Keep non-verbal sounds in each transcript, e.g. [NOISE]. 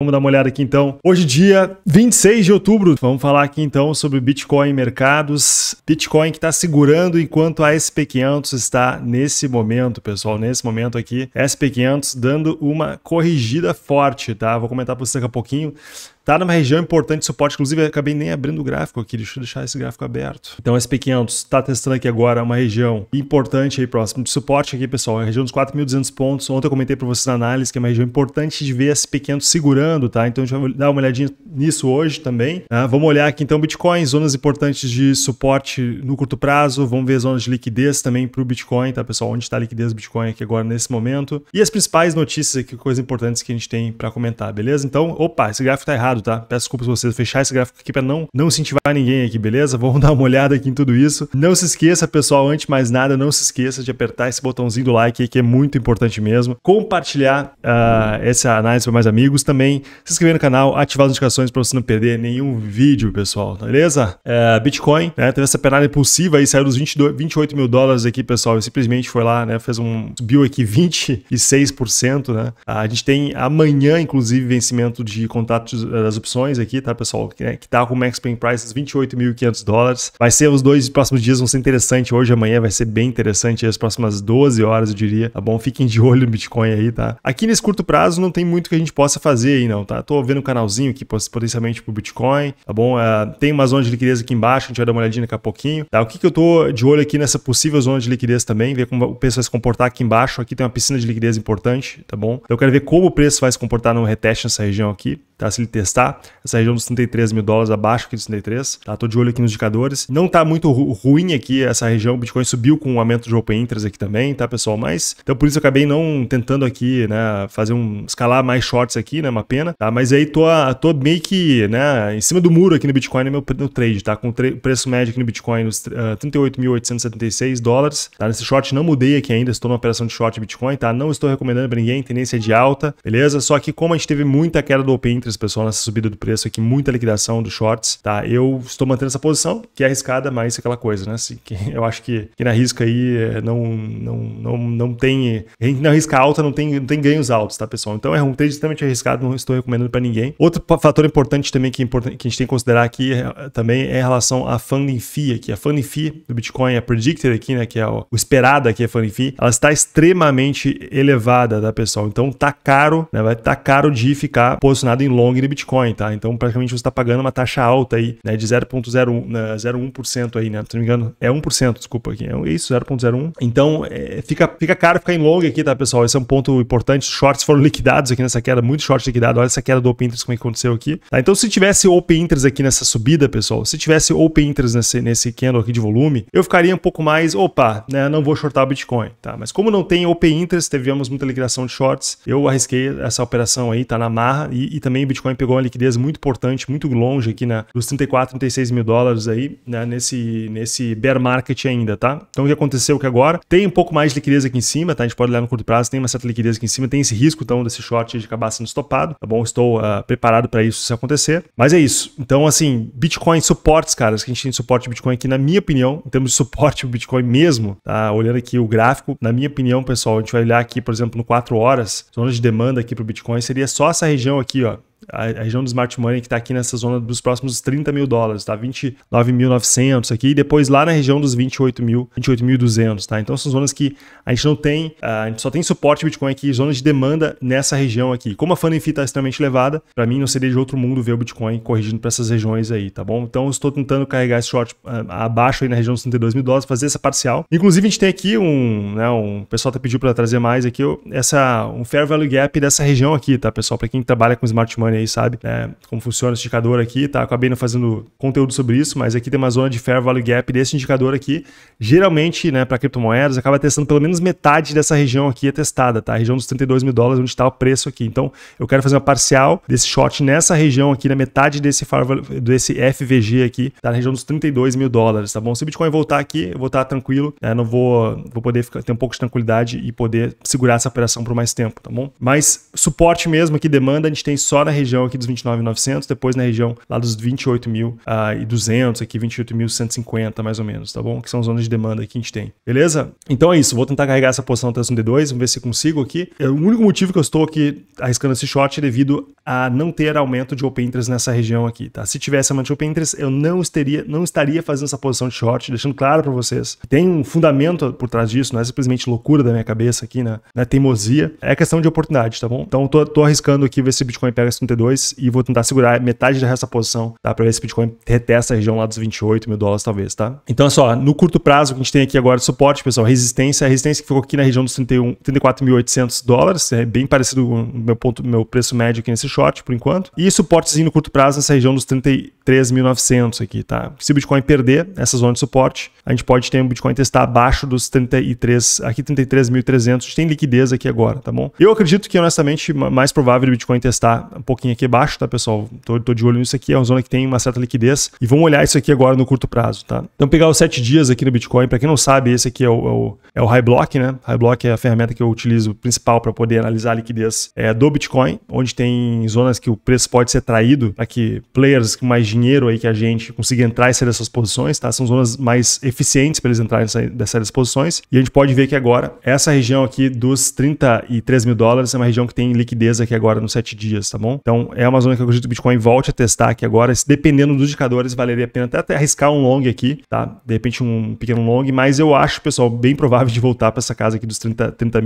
Vamos dar uma olhada aqui então. Hoje, dia 26 de outubro, vamos falar aqui então sobre Bitcoin mercados. Bitcoin que está segurando enquanto a SP500 está nesse momento, pessoal. Nesse momento aqui, SP500 dando uma corrigida forte, tá? Vou comentar para vocês daqui a pouquinho. Tá numa região importante de suporte, inclusive acabei nem abrindo o gráfico aqui, deixa eu deixar esse gráfico aberto. Então SP500 está testando aqui agora uma região importante aí próximo de suporte aqui, pessoal, é a região dos 4.200 pontos. Ontem eu comentei para vocês na análise que é uma região importante de ver SP500 segurando, tá? Então a gente vai dar uma olhadinha nisso hoje também. Tá? Vamos olhar aqui então Bitcoin, zonas importantes de suporte no curto prazo, vamos ver zonas de liquidez também para o Bitcoin, tá pessoal? Onde está a liquidez do Bitcoin aqui agora nesse momento. E as principais notícias aqui, coisas importantes que a gente tem para comentar, beleza? Então, opa, esse gráfico tá errado errado, tá? Peço desculpas se vocês fechar esse gráfico aqui para não, não incentivar ninguém aqui, beleza? Vamos [LAUGHS] dar uma olhada aqui em tudo isso. Não se esqueça, pessoal, antes de mais nada, não se esqueça de apertar esse botãozinho do like aí, que é muito importante mesmo. Compartilhar uh, essa análise para mais amigos. Também se inscrever no canal, ativar as notificações para você não perder nenhum vídeo, pessoal, tá beleza? Uh, Bitcoin, né? Teve essa penada impulsiva aí, saiu dos 22, 28 mil dólares aqui, pessoal, e simplesmente foi lá, né? Fez um. subiu aqui 26%, né? Ah, a gente tem amanhã, inclusive, vencimento de contratos das opções aqui, tá, pessoal? Que, né, que tá com o Max Payne Prices 28.500 dólares. Vai ser os dois próximos dias, vão ser interessantes. Hoje amanhã vai ser bem interessante, as próximas 12 horas, eu diria. Tá bom? Fiquem de olho no Bitcoin aí, tá? Aqui nesse curto prazo não tem muito que a gente possa fazer aí, não, tá? Tô vendo um canalzinho aqui potencialmente pro Bitcoin, tá bom? Uh, tem uma zona de liquidez aqui embaixo, a gente vai dar uma olhadinha daqui a pouquinho, tá? O que, que eu tô de olho aqui nessa possível zona de liquidez também, ver como o preço vai se comportar aqui embaixo. Aqui tem uma piscina de liquidez importante, tá bom? Então, eu quero ver como o preço vai se comportar no reteste nessa região aqui tá? Se ele testar essa região dos 33 mil dólares abaixo aqui dos 33, tá? Tô de olho aqui nos indicadores. Não tá muito ru ruim aqui essa região, o Bitcoin subiu com o um aumento de open interest aqui também, tá, pessoal? Mas, então por isso eu acabei não tentando aqui, né, fazer um, escalar mais shorts aqui, né, uma pena, tá? Mas aí tô, tô meio que, né, em cima do muro aqui no Bitcoin no meu no trade, tá? Com o preço médio aqui no Bitcoin nos uh, 38.876 dólares, tá? Nesse short não mudei aqui ainda, estou numa operação de short Bitcoin, tá? Não estou recomendando pra ninguém, tendência de alta, beleza? Só que como a gente teve muita queda do open interest muitas nessa subida do preço aqui, muita liquidação dos shorts, tá? Eu estou mantendo essa posição, que é arriscada, mas é aquela coisa, né? Se, [LAUGHS] eu acho que quem arrisca aí é, não, não, não, não tem. Quem não arrisca alta não tem, não tem ganhos altos, tá, pessoal? Então é um trade extremamente arriscado, não estou recomendando para ninguém. Outro fator importante também que, é importante, que a gente tem que considerar aqui é, também é em relação à funding fee aqui. A funding fee do Bitcoin, a predicted aqui, né? Que é o, o esperada aqui, a funding fee, ela está extremamente elevada, tá, pessoal? Então tá caro, né? Vai tá caro de ficar posicionado em long de Bitcoin, tá? Então praticamente você está pagando uma taxa alta aí, né? De 0,01% né, aí, né? Se não me engano, é 1%, desculpa aqui. É isso, 0,01. Então é, fica, fica caro ficar em long aqui, tá, pessoal? Esse é um ponto importante. Os shorts foram liquidados aqui nessa queda, muito short liquidado. Olha essa queda do Open Interest como é que aconteceu aqui. Tá? Então se tivesse Open Interest aqui nessa subida, pessoal, se tivesse Open Interest nesse, nesse candle aqui de volume, eu ficaria um pouco mais, opa, né? Não vou shortar o Bitcoin, tá? Mas como não tem Open Interest, tivemos muita liquidação de shorts, eu arrisquei essa operação aí, tá na marra e, e também Bitcoin pegou uma liquidez muito importante, muito longe aqui na, dos 34, 36 mil dólares aí, né, nesse, nesse bear market ainda, tá? Então o que aconteceu que agora tem um pouco mais de liquidez aqui em cima, tá? A gente pode olhar no curto prazo, tem uma certa liquidez aqui em cima, tem esse risco então desse short de acabar sendo estopado, tá bom? Estou uh, preparado para isso se acontecer, mas é isso. Então assim, Bitcoin suportes, caras, que a gente tem suporte de Bitcoin aqui, na minha opinião, em termos de suporte Bitcoin mesmo, tá? Olhando aqui o gráfico, na minha opinião, pessoal, a gente vai olhar aqui, por exemplo, no 4 horas, zona de demanda aqui pro Bitcoin, seria só essa região aqui, ó, a, região do smart money que está aqui nessa zona dos próximos 30 mil dólares, tá? 29.900 aqui, e depois lá na região dos 28 mil, 28.200, tá? Então são zonas que a gente não tem, ah, a gente só tem suporte Bitcoin aqui, zonas de demanda nessa região aqui. Como a FANFI está extremamente elevada, para mim não seria de outro mundo ver o Bitcoin corrigindo para essas regiões aí, tá bom? Então eu estou tentando carregar esse short ah, abaixo aí na região dos 32 mil dólares, fazer essa parcial. Inclusive a gente tem aqui um, né, um o pessoal até tá pediu para trazer mais aqui, essa, um fair value gap dessa região aqui, tá, pessoal? Para quem trabalha com smart money, aí sabe é, como funciona esse indicador aqui, tá? Acabei não fazendo conteúdo sobre isso, mas aqui tem uma zona de fair value gap desse indicador aqui. Geralmente, né, para criptomoedas, acaba testando pelo menos metade dessa região aqui é testada, tá? A região dos 32 mil dólares, onde está o preço aqui. Então, eu quero fazer uma parcial desse short nessa região aqui, na metade desse, fair value, desse FVG aqui, tá? Na região dos 32 mil dólares, tá bom? Se o Bitcoin voltar aqui, eu vou estar tá tranquilo, né? Não vou, vou poder ficar, ter um pouco de tranquilidade e poder segurar essa operação por mais tempo, tá bom? Mas suporte mesmo aqui, demanda, a gente tem só na região aqui dos 29.900, depois na região lá dos 28.200, ah, aqui 28.150 mais ou menos, tá bom? Que são zonas de demanda que a gente tem, beleza? Então é isso, vou tentar carregar essa posição até no D2, vamos ver se consigo aqui. É o único motivo que eu estou aqui arriscando esse short é devido a não ter aumento de open interest nessa região aqui, tá? Se tivesse aumento de open interest, eu não estaria, não estaria fazendo essa posição de short, deixando claro para vocês. Tem um fundamento por trás disso, não é simplesmente loucura da minha cabeça aqui, né? Não é teimosia, é questão de oportunidade, tá bom? Então tô, tô arriscando aqui ver se o Bitcoin pega esse 32 e vou tentar segurar metade dessa posição, tá? Para ver se o Bitcoin retesta a região lá dos 28 mil dólares, talvez, tá? Então é só, no curto prazo, que a gente tem aqui agora de é suporte, pessoal, resistência, a resistência que ficou aqui na região dos 34.800 dólares, é bem parecido com o meu, ponto, meu preço médio aqui nesse short, por enquanto, e suportezinho no curto prazo nessa região dos 33.900 aqui, tá? Se o Bitcoin perder essa zona de suporte, a gente pode ter o Bitcoin testar abaixo dos 33, aqui 33.300, a gente tem liquidez aqui agora, tá bom? Eu acredito que, honestamente, mais provável o Bitcoin testar um pouco pouquinho aqui embaixo tá, pessoal? Tô, tô, de olho nisso aqui, é uma zona que tem uma certa liquidez. E vamos olhar isso aqui agora no curto prazo, tá? Então, pegar os sete dias aqui no Bitcoin, para quem não sabe, esse aqui é o, é o, é o High Block, né? High Block é a ferramenta que eu utilizo principal para poder analisar a liquidez é, do Bitcoin, onde tem zonas que o preço pode ser traído para que players com mais dinheiro aí que a gente consiga entrar e sair dessas posições, tá? São zonas mais eficientes para eles entrarem dessas posições. E a gente pode ver que agora, essa região aqui dos 33 mil dólares é uma região que tem liquidez aqui agora nos sete dias, tá bom? Então, é uma zona que eu acredito que o Bitcoin volte a testar aqui agora. Dependendo dos indicadores, valeria a pena até, até arriscar um long aqui, tá? De repente, um pequeno long, mas eu acho, pessoal, bem provável de voltar para essa casa aqui dos 30.900, 30,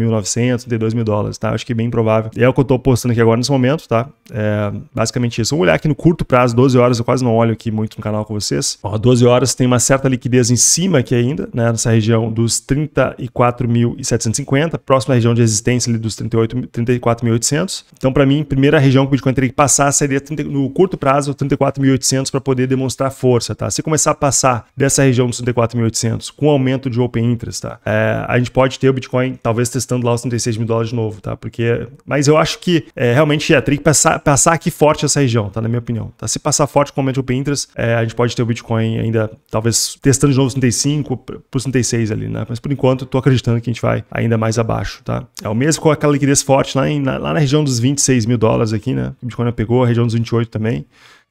32 mil dólares, tá? Acho que é bem provável. É o que eu estou postando aqui agora nesse momento, tá? É basicamente isso. Vamos olhar aqui no curto prazo, 12 horas, eu quase não olho aqui muito no canal com vocês. Ó, 12 horas tem uma certa liquidez em cima aqui ainda, né? Nessa região dos 34.750, próxima região de resistência ali dos 38, 34.800. Então, para mim, primeira região que o Bitcoin eu teria que passar seria 30, no curto prazo 34.800 para poder demonstrar força, tá? Se começar a passar dessa região dos 34.800 com aumento de open interest, tá? É, a gente pode ter o Bitcoin talvez testando lá os 36 mil dólares de novo, tá? Porque, mas eu acho que é, realmente é, teria que passar, passar aqui forte essa região, tá? Na minha opinião, tá? Se passar forte com aumento de open interest, é, a gente pode ter o Bitcoin ainda talvez testando de novo os 35 por 36 ali, né? Mas por enquanto tô acreditando que a gente vai ainda mais abaixo, tá? É o mesmo com aquela liquidez forte lá, em, lá na região dos 26 mil dólares aqui, né? que o Bitcoin pegou, a região dos 28 também.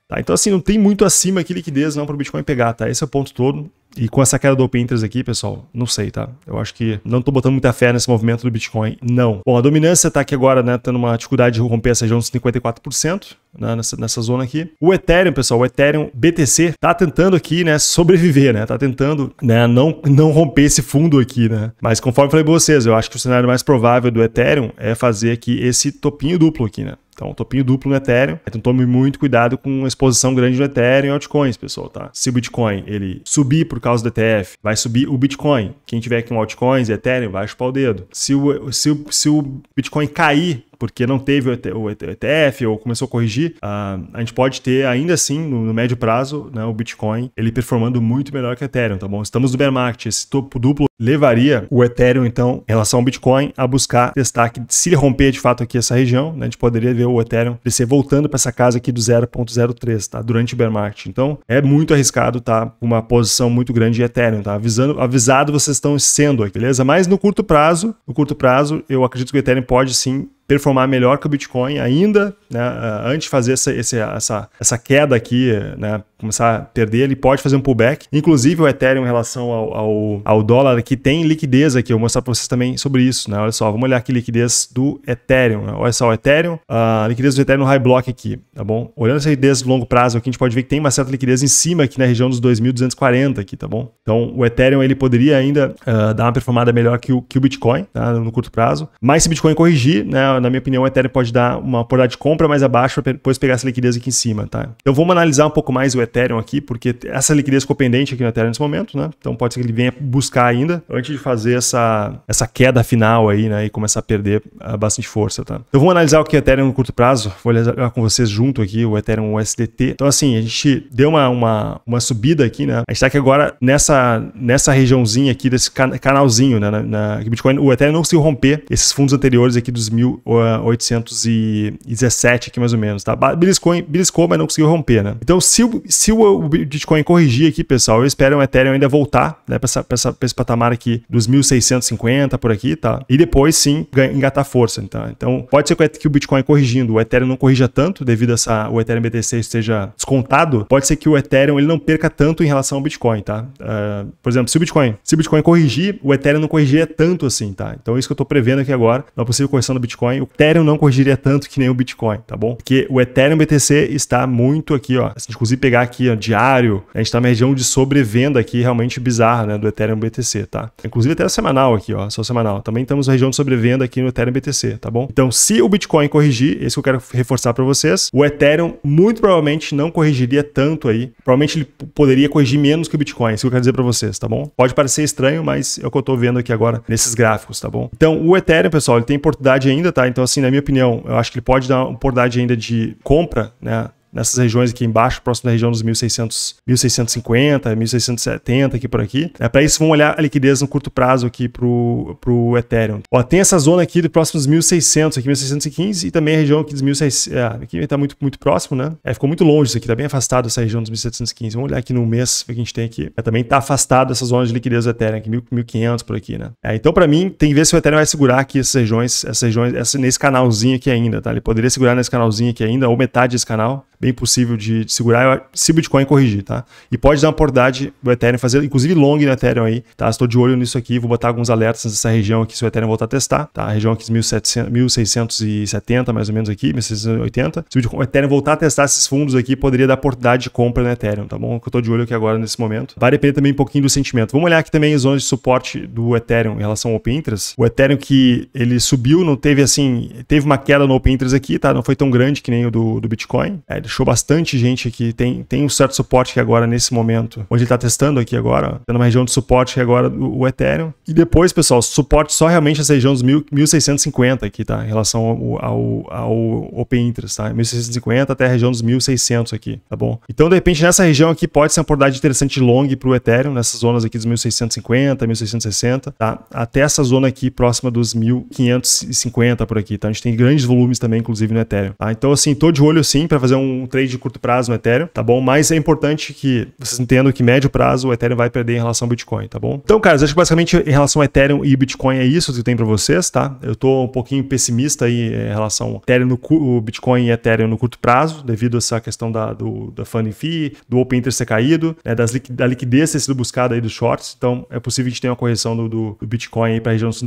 Tá? Então, assim, não tem muito acima aqui liquidez não para o Bitcoin pegar, tá? Esse é o ponto todo. E com essa queda do Open Interest aqui, pessoal, não sei, tá? Eu acho que não estou botando muita fé nesse movimento do Bitcoin, não. Bom, a dominância está aqui agora, né? Tendo uma dificuldade de romper essa região dos 54%, né? Nessa, nessa zona aqui. O Ethereum, pessoal, o Ethereum BTC está tentando aqui, né? Sobreviver, né? Tá tentando, né? Não, não romper esse fundo aqui, né? Mas conforme falei para vocês, eu acho que o cenário mais provável do Ethereum é fazer aqui esse topinho duplo aqui, né? Então, topinho duplo no Ethereum. Então, tome muito cuidado com exposição grande no Ethereum e altcoins, pessoal, tá? Se o Bitcoin ele subir por causa do ETF, vai subir o Bitcoin. Quem tiver com altcoins e Ethereum, vai chupar o dedo. Se o, se o, se o Bitcoin cair porque não teve o ETF ou começou a corrigir, uh, a gente pode ter ainda assim, no, no médio prazo, né, o Bitcoin ele performando muito melhor que o Ethereum, tá bom? Estamos no bear market, esse topo duplo levaria o Ethereum, então, em relação ao Bitcoin, a buscar testar que se ele romper de fato aqui essa região, né, a gente poderia ver o Ethereum descer voltando para essa casa aqui do 0.03, tá? Durante o bear market. Então, é muito arriscado, tá? Uma posição muito grande de Ethereum, tá? Avisando, avisado vocês estão sendo aqui, beleza? Mas no curto prazo, no curto prazo, eu acredito que o Ethereum pode sim performar melhor que o Bitcoin ainda, né, antes de fazer essa, essa, essa queda aqui, né, começar a perder, ele pode fazer um pullback. Inclusive o Ethereum em relação ao, ao, ao dólar aqui, que tem liquidez aqui. Eu vou mostrar para vocês também sobre isso, né? Olha só, vamos olhar aqui liquidez do Ethereum. Né? Olha só, o Ethereum, a liquidez do Ethereum no high block aqui, tá bom? Olhando essa liquidez de longo prazo aqui, a gente pode ver que tem uma certa liquidez em cima aqui na região dos 2.240 aqui, tá bom? Então, o Ethereum, ele poderia ainda uh, dar uma performada melhor que o, que o Bitcoin, tá? No curto prazo. Mas se o Bitcoin corrigir, né? Na minha opinião, o Ethereum pode dar uma porrada de compra mais abaixo para depois pegar essa liquidez aqui em cima, tá? Então, vamos analisar um pouco mais o Ethereum aqui, porque essa liquidez ficou pendente aqui no Ethereum nesse momento, né? Então, pode ser que ele venha buscar ainda antes de fazer essa, essa queda final aí, né? E começar a perder ah, bastante força, tá? Então vamos analisar o que é Ethereum no curto prazo. Vou analisar com vocês junto aqui o Ethereum USDT. Então assim, a gente deu uma, uma, uma subida aqui, né? A gente tá aqui agora nessa, nessa regiãozinha aqui, desse canalzinho, né? Na, na Bitcoin, o Ethereum não conseguiu romper esses fundos anteriores aqui dos 1817 aqui mais ou menos, tá? Beliscou, beliscou mas não conseguiu romper, né? Então se, o, se o Bitcoin corrigir aqui, pessoal, eu espero o Ethereum ainda voltar, né? Pra, essa, pra, essa, pra esse patamar patamar aqui dos 1.650 por aqui, tá? E depois sim engatar força, Então, Então pode ser que o Bitcoin corrigindo, o Ethereum não corrija tanto devido a essa, o Ethereum BTC esteja descontado, pode ser que o Ethereum ele não perca tanto em relação ao Bitcoin, tá? Uh, por exemplo, se o Bitcoin, se o Bitcoin corrigir, o Ethereum não corrigiria tanto assim, tá? Então é isso que eu tô prevendo aqui agora, na possível correção do Bitcoin, o Ethereum não corrigiria tanto que nem o Bitcoin, tá bom? Porque o Ethereum BTC está muito aqui, ó. Se inclusive pegar aqui, ó, diário, a gente tá na região de sobrevenda aqui, realmente bizarra, né, do Ethereum BTC tá? Inclusive até a semanal aqui, ó, só semanal. Também estamos na região de sobrevenda aqui no Ethereum BTC, tá bom? Então, se o Bitcoin corrigir, esse que eu quero reforçar para vocês, o Ethereum muito provavelmente não corrigiria tanto aí. Provavelmente ele poderia corrigir menos que o Bitcoin, isso que eu quero dizer para vocês, tá bom? Pode parecer estranho, mas é o que eu estou vendo aqui agora nesses gráficos, tá bom? Então, o Ethereum, pessoal, ele tem oportunidade ainda, tá? Então, assim, na minha opinião, eu acho que ele pode dar uma oportunidade ainda de compra, né? nessas regiões aqui embaixo, próximo da região dos 1600, 1650, 1670 aqui por aqui. É, para isso, vamos olhar a liquidez no curto prazo aqui para o Ethereum. Ó, tem essa zona aqui de próximos 1600, aqui 1615 e também a região aqui dos 1600. É, aqui está muito, muito próximo, né? É, ficou muito longe isso aqui, está bem afastado essa região dos 1715. Vamos olhar aqui no mês, o que a gente tem aqui. É, também está afastado essa zona de liquidez do Ethereum, aqui 1500 por aqui, né? É, então, para mim, tem que ver se o Ethereum vai segurar aqui essas regiões, essas regiões essa, nesse canalzinho aqui ainda, tá? Ele poderia segurar nesse canalzinho aqui ainda, ou metade desse canal bem possível de, de segurar se o Bitcoin corrigir, tá? E pode dar uma oportunidade do Ethereum fazer, inclusive long no Ethereum aí, tá? Estou de olho nisso aqui, vou botar alguns alertas nessa região aqui se o Ethereum voltar a testar, tá? A região aqui 1700, 1670 mais ou menos aqui, 1680. Se o Ethereum voltar a testar esses fundos aqui, poderia dar oportunidade de compra no Ethereum, tá bom? Que eu estou de olho aqui agora nesse momento. Vai depender também um pouquinho do sentimento. Vamos olhar aqui também as zonas de suporte do Ethereum em relação ao Open Interest. O Ethereum que ele subiu, não teve assim, teve uma queda no Open Interest aqui, tá? Não foi tão grande que nem o do, do Bitcoin. É, deixou bastante gente aqui. Tem, tem um certo suporte que agora, nesse momento, onde ele está testando aqui agora, tem uma região de suporte que agora o Ethereum. E depois, pessoal, suporte só realmente essa região dos 1.650 aqui, tá? Em relação ao, ao, ao Open Interest, tá? 1.650 até a região dos 1.600 aqui, tá bom? Então, de repente, nessa região aqui pode ser uma oportunidade interessante long para o Ethereum, nessas zonas aqui dos 1.650, 1.660, tá? Até essa zona aqui próxima dos 1.550 por aqui, tá? A gente tem grandes volumes também, inclusive, no Ethereum, tá? Então, assim, tô de olho, sim, para fazer um um trade de curto prazo no Ethereum, tá bom? Mas é importante que vocês entendam que médio prazo o Ethereum vai perder em relação ao Bitcoin, tá bom? Então, caras, acho que basicamente em relação ao Ethereum e Bitcoin é isso que eu tenho para vocês, tá? Eu tô um pouquinho pessimista aí em relação ao Ethereum no, o Bitcoin e Ethereum no curto prazo, devido a essa questão da, do, da funding fee, do open interest ter caído, né, das, da liquidez ter sido buscada aí dos shorts, então é possível a gente ter uma correção do, do, do Bitcoin aí para a região dos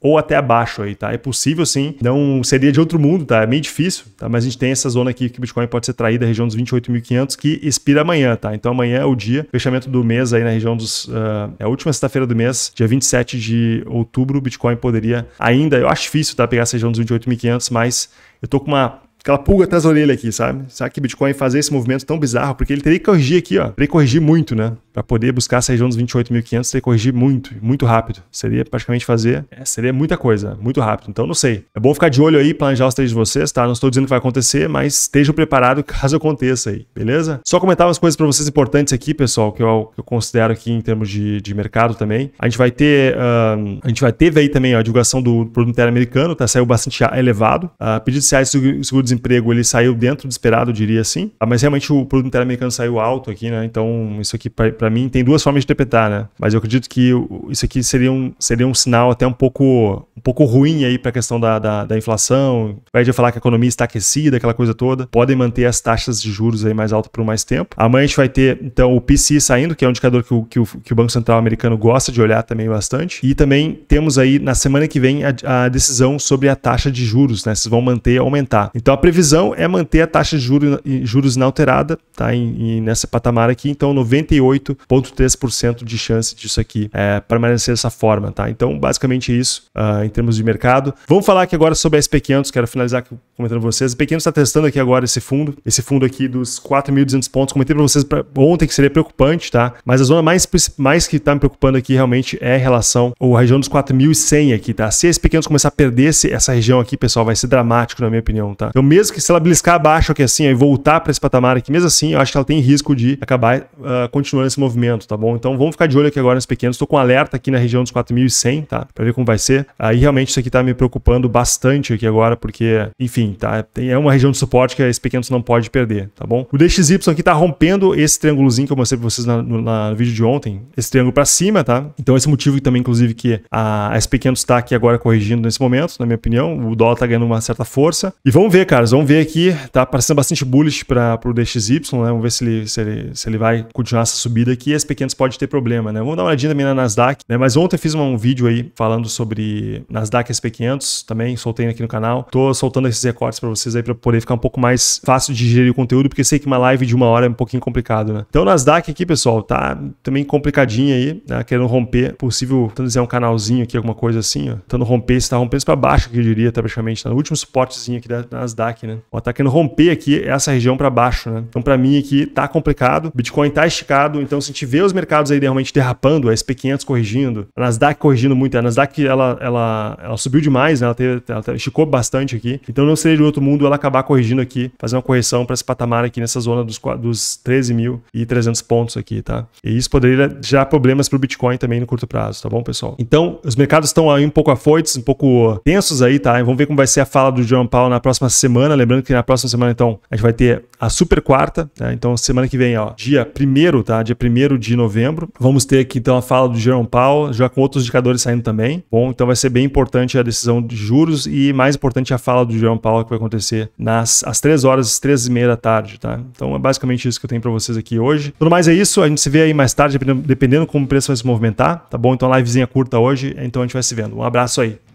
ou até abaixo aí, tá? É possível sim, não seria de outro mundo, tá? É meio difícil, tá? Mas a gente tem essa zona aqui que o Bitcoin pode ser ser traída a região dos 28.500, que expira amanhã, tá? Então amanhã é o dia, fechamento do mês aí na região dos. Uh, é a última sexta-feira do mês, dia 27 de outubro, o Bitcoin poderia ainda, eu acho difícil, tá? Pegar essa região dos 28.500, mas eu tô com uma aquela pulga atrás da orelha aqui, sabe? Será que Bitcoin fazer esse movimento tão bizarro? Porque ele teria que corrigir aqui, ó. Teria que corrigir muito, né? Para poder buscar essa região dos 28.500, teria que corrigir muito, muito rápido. Seria praticamente fazer, é, seria muita coisa, muito rápido. Então, não sei. É bom ficar de olho aí, planejar os trades de vocês, tá? Não estou dizendo que vai acontecer, mas estejam preparados [LAUGHS] caso aconteça aí, beleza? Só comentar umas coisas para vocês importantes aqui, pessoal, que eu, que eu considero aqui em termos de, de mercado também. A gente vai ter, uh, a gente vai ter aí também ó, a divulgação do produto interno americano, tá? Saiu bastante elevado. Uh, pedido de seguro desemprego ele saiu dentro do esperado, eu diria assim. Ah, mas realmente o produto interamericano saiu alto aqui, né? Então isso aqui para mim tem duas formas de interpretar, né? Mas eu acredito que isso aqui seria um, seria um sinal até um pouco, um pouco ruim aí para a questão da, da, da inflação. Vai de falar que a economia está aquecida, aquela coisa toda. Podem manter as taxas de juros aí mais altas por mais tempo. Amanhã a gente vai ter então o PCI saindo, que é um indicador que o, que o, que o Banco Central americano gosta de olhar também bastante. E também temos aí na semana que vem a, a decisão sobre a taxa de juros, né? Se vão manter ou aumentar. Então previsão é manter a taxa de juros, juros inalterada, tá? Em, nessa patamar aqui, então 98,3% de chance disso aqui é, permanecer dessa forma, tá? Então, basicamente é isso uh, em termos de mercado. Vamos falar aqui agora sobre a SP500, quero finalizar comentando pra vocês. A SP500 está testando aqui agora esse fundo, esse fundo aqui dos 4.200 pontos. Comentei para vocês pra ontem que seria preocupante, tá? Mas a zona mais, mais que está me preocupando aqui realmente é em relação à região dos 4.100 aqui, tá? Se a SP500 começar a perder esse, essa região aqui, pessoal, vai ser dramático, na minha opinião, tá? Então, mesmo que se ela bliscar abaixo aqui assim aí e voltar para esse patamar aqui, mesmo assim, eu acho que ela tem risco de acabar uh, continuando esse movimento, tá bom? Então vamos ficar de olho aqui agora nos pequenos. Estou com um alerta aqui na região dos 4.100, tá? Para ver como vai ser. Aí realmente isso aqui tá me preocupando bastante aqui agora, porque, enfim, tá? Tem, é uma região de suporte que esse pequeno não pode perder, tá bom? O DXY aqui tá rompendo esse triângulozinho que eu mostrei para vocês na, no, na, no, vídeo de ontem, esse triângulo para cima, tá? Então esse é motivo também, inclusive, que a, a SP500 está aqui agora corrigindo nesse momento, na minha opinião. O dólar tá ganhando uma certa força. E vamos ver, cara caras, vamos ver aqui. Tá parecendo bastante bullish para o DXY, né? Vamos ver se ele, se, ele, se ele vai continuar essa subida aqui. As pequenas pode ter problema, né? Vamos dar uma olhadinha também na Nasdaq, né? Mas ontem eu fiz um vídeo aí falando sobre Nasdaq SP500 também, soltei aqui no canal. Tô soltando esses recortes para vocês aí para poder ficar um pouco mais fácil de gerir o conteúdo, porque sei que uma live de uma hora é um pouquinho complicado, né? Então, Nasdaq aqui, pessoal, tá também complicadinho aí, né? Querendo romper, possível, tentando dizer um canalzinho aqui, alguma coisa assim, ó. Tentando romper, se tá rompendo para baixo, que eu diria, tá praticamente, tá no último suportezinho aqui da Nasdaq ataque, né? O ataque é não romper aqui essa região para baixo, né? Então, para mim aqui tá complicado. O Bitcoin tá esticado, então se a gente vê os mercados aí realmente derrapando, a SP500 corrigindo, a Nasdaq corrigindo muito, a Nasdaq ela, ela, ela subiu demais, né? Ela, teve, ela esticou bastante aqui. Então, não seria de outro mundo ela acabar corrigindo aqui, fazer uma correção para esse patamar aqui nessa zona dos, dos 13.300 pontos aqui, tá? E isso poderia gerar problemas para o Bitcoin também no curto prazo, tá bom, pessoal? Então, os mercados estão aí um pouco afoitos, um pouco tensos aí, tá? vamos ver como vai ser a fala do John Paul na próxima semana semana. Lembrando que na próxima semana, então, a gente vai ter a super quarta, né? Então, semana que vem, ó, dia 1 tá? Dia 1 de novembro. Vamos ter aqui, então, a fala do Jerome Powell, já com outros indicadores saindo também. Bom, então vai ser bem importante a decisão de juros e, mais importante, a fala do Jerome Powell que vai acontecer nas às 3 horas, 3 e meia da tarde, tá? Então, é basicamente isso que eu tenho para vocês aqui hoje. Tudo mais é isso. A gente se vê aí mais tarde, dependendo como o preço vai se movimentar, tá bom? Então, livezinha curta hoje. Então, a gente vai se vendo. Um abraço aí.